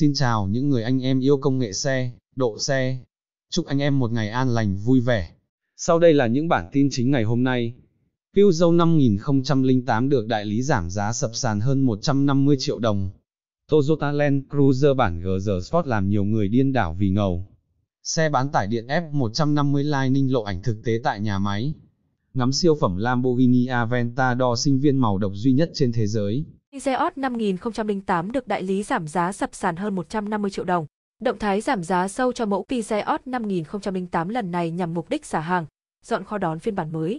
Xin chào những người anh em yêu công nghệ xe, độ xe. Chúc anh em một ngày an lành vui vẻ. Sau đây là những bản tin chính ngày hôm nay. Piu dâu 5008 được đại lý giảm giá sập sàn hơn 150 triệu đồng. Toyota Land Cruiser bản GR Sport làm nhiều người điên đảo vì ngầu. Xe bán tải điện F150 Lightning lộ ảnh thực tế tại nhà máy. Ngắm siêu phẩm Lamborghini Aventador sinh viên màu độc duy nhất trên thế giới. Hizeot 5008 được đại lý giảm giá sập sàn hơn 150 triệu đồng. Động thái giảm giá sâu cho mẫu Hizeot 5008 lần này nhằm mục đích xả hàng, dọn kho đón phiên bản mới.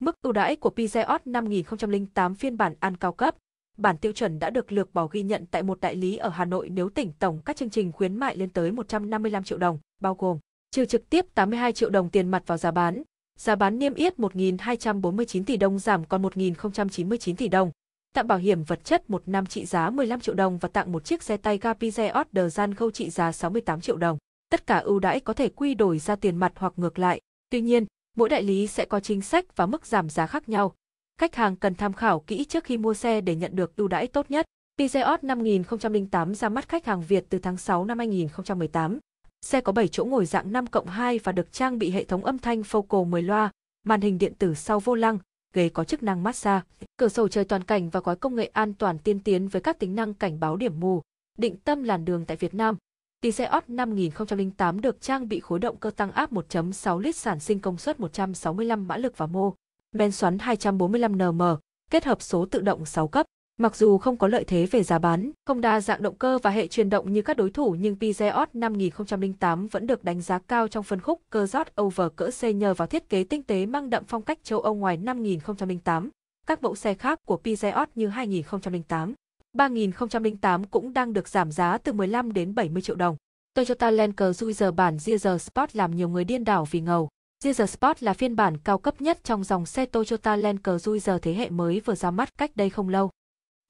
Mức ưu đãi của Hizeot 5008 phiên bản ăn cao cấp, bản tiêu chuẩn đã được lược bỏ ghi nhận tại một đại lý ở Hà Nội nếu tỉnh tổng các chương trình khuyến mại lên tới 155 triệu đồng, bao gồm trừ trực tiếp 82 triệu đồng tiền mặt vào giá bán, giá bán niêm yết 1.249 tỷ đồng giảm còn 1.099 tỷ đồng tặng bảo hiểm vật chất một năm trị giá 15 triệu đồng và tặng một chiếc xe tay Gapize Order Gian Khâu trị giá 68 triệu đồng. Tất cả ưu đãi có thể quy đổi ra tiền mặt hoặc ngược lại. Tuy nhiên, mỗi đại lý sẽ có chính sách và mức giảm giá khác nhau. Khách hàng cần tham khảo kỹ trước khi mua xe để nhận được ưu đãi tốt nhất. Pizeot 5008 ra mắt khách hàng Việt từ tháng 6 năm 2018. Xe có 7 chỗ ngồi dạng 5 cộng 2 và được trang bị hệ thống âm thanh Focal 10 loa, màn hình điện tử sau vô lăng, ghế có chức năng massage, cửa sổ trời toàn cảnh và gói công nghệ an toàn tiên tiến với các tính năng cảnh báo điểm mù, định tâm làn đường tại Việt Nam. Tỷ xe Ott 5008 được trang bị khối động cơ tăng áp 1.6 lít sản sinh công suất 165 mã lực và mô, men xoắn 245 nm, kết hợp số tự động 6 cấp. Mặc dù không có lợi thế về giá bán, không đa dạng động cơ và hệ truyền động như các đối thủ nhưng Peugeot 5008 vẫn được đánh giá cao trong phân khúc cơ rót over cỡ C nhờ vào thiết kế tinh tế mang đậm phong cách châu Âu ngoài 5008. Các mẫu xe khác của Peugeot như 2008, 3008 cũng đang được giảm giá từ 15 đến 70 triệu đồng. Toyota Land Cruiser bản Diesel Sport làm nhiều người điên đảo vì ngầu. Diesel Sport là phiên bản cao cấp nhất trong dòng xe Toyota Land Cruiser thế hệ mới vừa ra mắt cách đây không lâu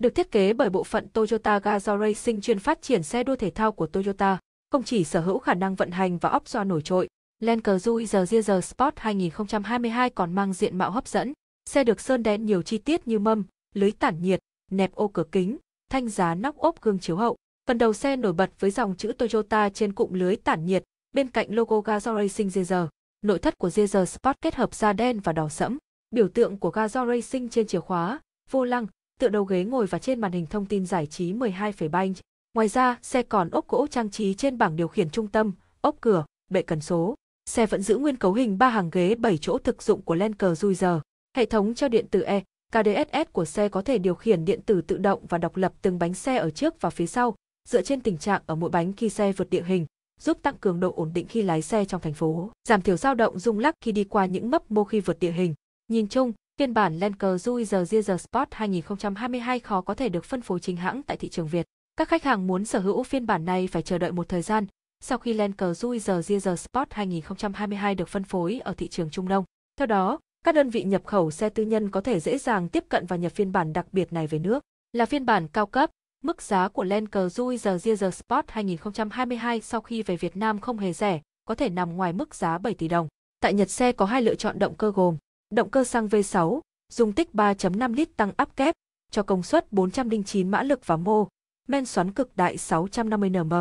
được thiết kế bởi bộ phận Toyota Gazoo Racing chuyên phát triển xe đua thể thao của Toyota, không chỉ sở hữu khả năng vận hành và óc do nổi trội, Land Cruiser Diesel Sport 2022 còn mang diện mạo hấp dẫn. Xe được sơn đen nhiều chi tiết như mâm, lưới tản nhiệt, nẹp ô cửa kính, thanh giá nóc ốp gương chiếu hậu. Phần đầu xe nổi bật với dòng chữ Toyota trên cụm lưới tản nhiệt, bên cạnh logo Gazoo Racing Diesel. Nội thất của Diesel Sport kết hợp da đen và đỏ sẫm, biểu tượng của Gazoo Racing trên chìa khóa, vô lăng, tựa đầu ghế ngồi và trên màn hình thông tin giải trí 12,3 inch. Ngoài ra, xe còn ốp gỗ trang trí trên bảng điều khiển trung tâm, ốp cửa, bệ cần số. Xe vẫn giữ nguyên cấu hình ba hàng ghế 7 chỗ thực dụng của Lancer Cruiser. Hệ thống treo điện tử E, KDSS của xe có thể điều khiển điện tử tự động và độc lập từng bánh xe ở trước và phía sau, dựa trên tình trạng ở mỗi bánh khi xe vượt địa hình, giúp tăng cường độ ổn định khi lái xe trong thành phố, giảm thiểu dao động rung lắc khi đi qua những mấp mô khi vượt địa hình. Nhìn chung, Phiên bản Land Cruiser Diesel Sport 2022 khó có thể được phân phối chính hãng tại thị trường Việt. Các khách hàng muốn sở hữu phiên bản này phải chờ đợi một thời gian sau khi Land Cruiser Diesel Sport 2022 được phân phối ở thị trường Trung Đông. Theo đó, các đơn vị nhập khẩu xe tư nhân có thể dễ dàng tiếp cận và nhập phiên bản đặc biệt này về nước. Là phiên bản cao cấp, mức giá của Land Cruiser Diesel Sport 2022 sau khi về Việt Nam không hề rẻ, có thể nằm ngoài mức giá 7 tỷ đồng. Tại Nhật xe có hai lựa chọn động cơ gồm Động cơ xăng V6, dung tích 3.5 lít tăng áp kép, cho công suất 409 mã lực và mô, men xoắn cực đại 650 nm.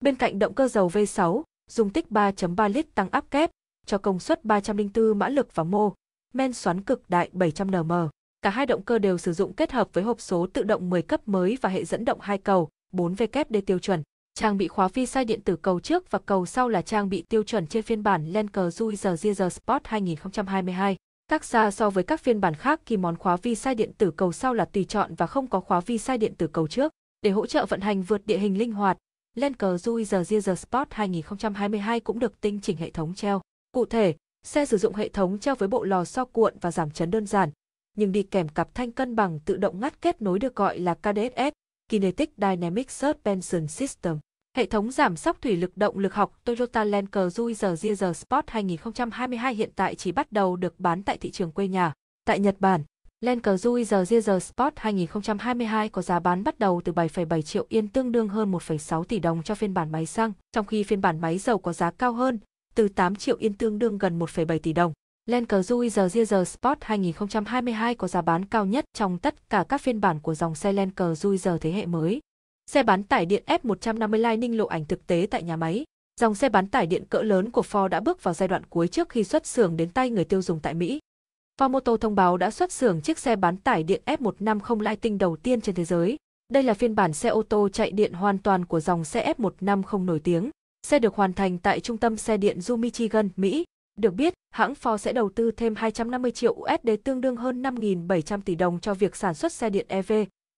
Bên cạnh động cơ dầu V6, dung tích 3.3 lít tăng áp kép, cho công suất 304 mã lực và mô, men xoắn cực đại 700 nm. Cả hai động cơ đều sử dụng kết hợp với hộp số tự động 10 cấp mới và hệ dẫn động hai cầu 4 d tiêu chuẩn. Trang bị khóa phi sai điện tử cầu trước và cầu sau là trang bị tiêu chuẩn trên phiên bản Lenker Juicer Diesel Sport 2022. Các xa so với các phiên bản khác khi món khóa vi sai điện tử cầu sau là tùy chọn và không có khóa vi sai điện tử cầu trước, để hỗ trợ vận hành vượt địa hình linh hoạt. Lên cờ Juizer Sport 2022 cũng được tinh chỉnh hệ thống treo. Cụ thể, xe sử dụng hệ thống treo với bộ lò xo cuộn và giảm chấn đơn giản, nhưng đi kèm cặp thanh cân bằng tự động ngắt kết nối được gọi là KDSS, Kinetic Dynamic Suspension System. Hệ thống giảm sóc thủy lực động lực học Toyota Land Cruiser Diesel Sport 2022 hiện tại chỉ bắt đầu được bán tại thị trường quê nhà. Tại Nhật Bản, Land Cruiser Diesel Sport 2022 có giá bán bắt đầu từ 7,7 triệu yên tương đương hơn 1,6 tỷ đồng cho phiên bản máy xăng, trong khi phiên bản máy dầu có giá cao hơn, từ 8 triệu yên tương đương gần 1,7 tỷ đồng. Land Cruiser Diesel Sport 2022 có giá bán cao nhất trong tất cả các phiên bản của dòng xe Land Cruiser thế hệ mới. Xe bán tải điện F150 Lightning lộ ảnh thực tế tại nhà máy. Dòng xe bán tải điện cỡ lớn của Ford đã bước vào giai đoạn cuối trước khi xuất xưởng đến tay người tiêu dùng tại Mỹ. Ford Motor thông báo đã xuất xưởng chiếc xe bán tải điện F150 Lightning đầu tiên trên thế giới. Đây là phiên bản xe ô tô chạy điện hoàn toàn của dòng xe F150 nổi tiếng. Xe được hoàn thành tại trung tâm xe điện Du Michigan, Mỹ. Được biết, hãng Ford sẽ đầu tư thêm 250 triệu USD tương đương hơn 5.700 tỷ đồng cho việc sản xuất xe điện EV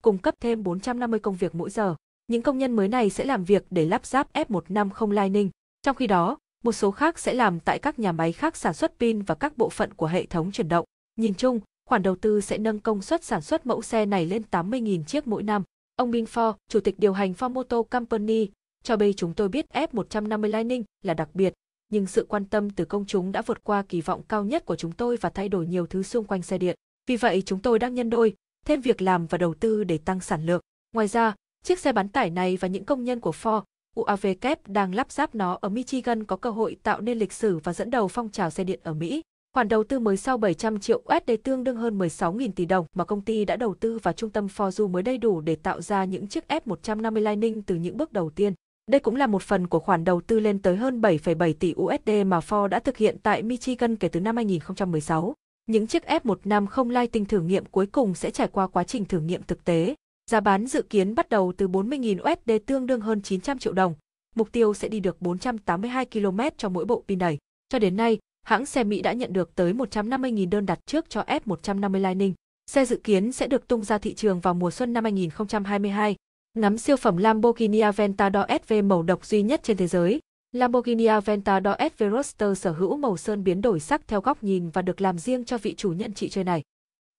cung cấp thêm 450 công việc mỗi giờ. Những công nhân mới này sẽ làm việc để lắp ráp F150 Lightning. Trong khi đó, một số khác sẽ làm tại các nhà máy khác sản xuất pin và các bộ phận của hệ thống chuyển động. Nhìn chung, khoản đầu tư sẽ nâng công suất sản xuất mẫu xe này lên 80.000 chiếc mỗi năm. Ông Bing Ford, chủ tịch điều hành Ford Motor Company, cho biết chúng tôi biết F150 Lightning là đặc biệt, nhưng sự quan tâm từ công chúng đã vượt qua kỳ vọng cao nhất của chúng tôi và thay đổi nhiều thứ xung quanh xe điện. Vì vậy chúng tôi đang nhân đôi, thêm việc làm và đầu tư để tăng sản lượng. Ngoài ra, chiếc xe bán tải này và những công nhân của Ford, UAV kép đang lắp ráp nó ở Michigan có cơ hội tạo nên lịch sử và dẫn đầu phong trào xe điện ở Mỹ. Khoản đầu tư mới sau 700 triệu USD tương đương hơn 16.000 tỷ đồng mà công ty đã đầu tư vào trung tâm Ford Du mới đầy đủ để tạo ra những chiếc F150 Lightning từ những bước đầu tiên. Đây cũng là một phần của khoản đầu tư lên tới hơn 7,7 tỷ USD mà Ford đã thực hiện tại Michigan kể từ năm 2016. Những chiếc F150 Lightning thử nghiệm cuối cùng sẽ trải qua quá trình thử nghiệm thực tế. Giá bán dự kiến bắt đầu từ 40.000 USD tương đương hơn 900 triệu đồng. Mục tiêu sẽ đi được 482 km cho mỗi bộ pin đầy. Cho đến nay, hãng xe Mỹ đã nhận được tới 150.000 đơn đặt trước cho F150 Lightning. Xe dự kiến sẽ được tung ra thị trường vào mùa xuân năm 2022. Ngắm siêu phẩm Lamborghini Aventador SV màu độc duy nhất trên thế giới, Lamborghini Aventador SV Roadster sở hữu màu sơn biến đổi sắc theo góc nhìn và được làm riêng cho vị chủ nhân chị chơi này.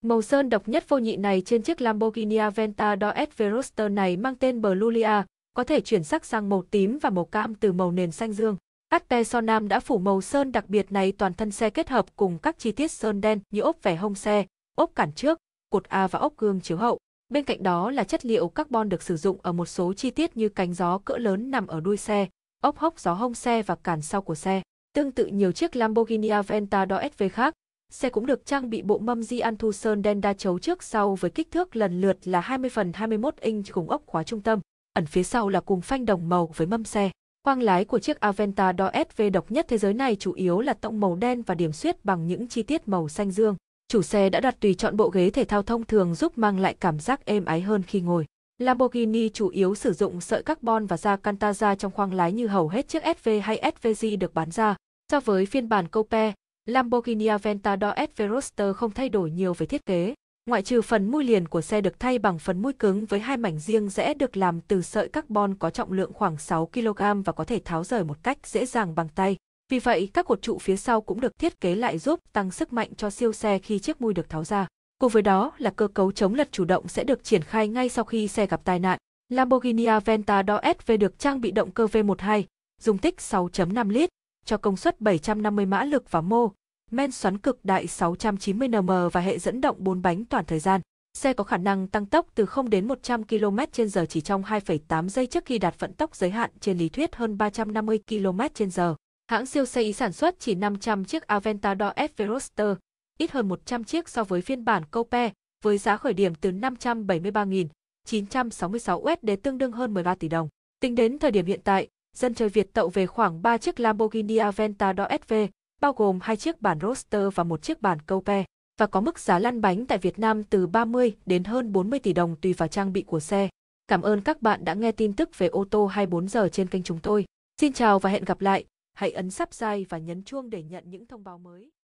Màu sơn độc nhất vô nhị này trên chiếc Lamborghini Aventador SV Roadster này mang tên Blulia, có thể chuyển sắc sang màu tím và màu cam từ màu nền xanh dương. Cát Sonam đã phủ màu sơn đặc biệt này toàn thân xe kết hợp cùng các chi tiết sơn đen như ốp vẻ hông xe, ốp cản trước, cột A và ốp gương chiếu hậu. Bên cạnh đó là chất liệu carbon được sử dụng ở một số chi tiết như cánh gió cỡ lớn nằm ở đuôi xe, ốc hốc gió hông xe và cản sau của xe. Tương tự nhiều chiếc Lamborghini Aventador SV khác, xe cũng được trang bị bộ mâm di Anthu Sơn đen đa chấu trước sau với kích thước lần lượt là 20 phần 21 inch cùng ốc khóa trung tâm. Ẩn phía sau là cùng phanh đồng màu với mâm xe. Khoang lái của chiếc Aventador SV độc nhất thế giới này chủ yếu là tông màu đen và điểm xuyết bằng những chi tiết màu xanh dương. Chủ xe đã đặt tùy chọn bộ ghế thể thao thông thường giúp mang lại cảm giác êm ái hơn khi ngồi. Lamborghini chủ yếu sử dụng sợi carbon và da Cantaza trong khoang lái như hầu hết chiếc SV hay SVJ được bán ra. So với phiên bản coupe, Lamborghini Aventador SV Roadster không thay đổi nhiều về thiết kế, ngoại trừ phần mui liền của xe được thay bằng phần mui cứng với hai mảnh riêng rẽ được làm từ sợi carbon có trọng lượng khoảng 6 kg và có thể tháo rời một cách dễ dàng bằng tay. Vì vậy, các cột trụ phía sau cũng được thiết kế lại giúp tăng sức mạnh cho siêu xe khi chiếc mui được tháo ra. Cùng với đó là cơ cấu chống lật chủ động sẽ được triển khai ngay sau khi xe gặp tai nạn. Lamborghini Aventador SV được trang bị động cơ V12, dung tích 6.5 lít, cho công suất 750 mã lực và mô, men xoắn cực đại 690 nm và hệ dẫn động 4 bánh toàn thời gian. Xe có khả năng tăng tốc từ 0 đến 100 km h chỉ trong 2,8 giây trước khi đạt vận tốc giới hạn trên lý thuyết hơn 350 km h Hãng siêu xe Ý sản xuất chỉ 500 chiếc Aventador SV Roadster, ít hơn 100 chiếc so với phiên bản Coupe, với giá khởi điểm từ 573.966 USD tương đương hơn 13 tỷ đồng. Tính đến thời điểm hiện tại, dân chơi Việt tậu về khoảng 3 chiếc Lamborghini Aventador SV, bao gồm hai chiếc bản Roadster và một chiếc bản Coupe, và có mức giá lăn bánh tại Việt Nam từ 30 đến hơn 40 tỷ đồng tùy vào trang bị của xe. Cảm ơn các bạn đã nghe tin tức về ô tô 24 giờ trên kênh chúng tôi. Xin chào và hẹn gặp lại. Hãy ấn subscribe và nhấn chuông để nhận những thông báo mới.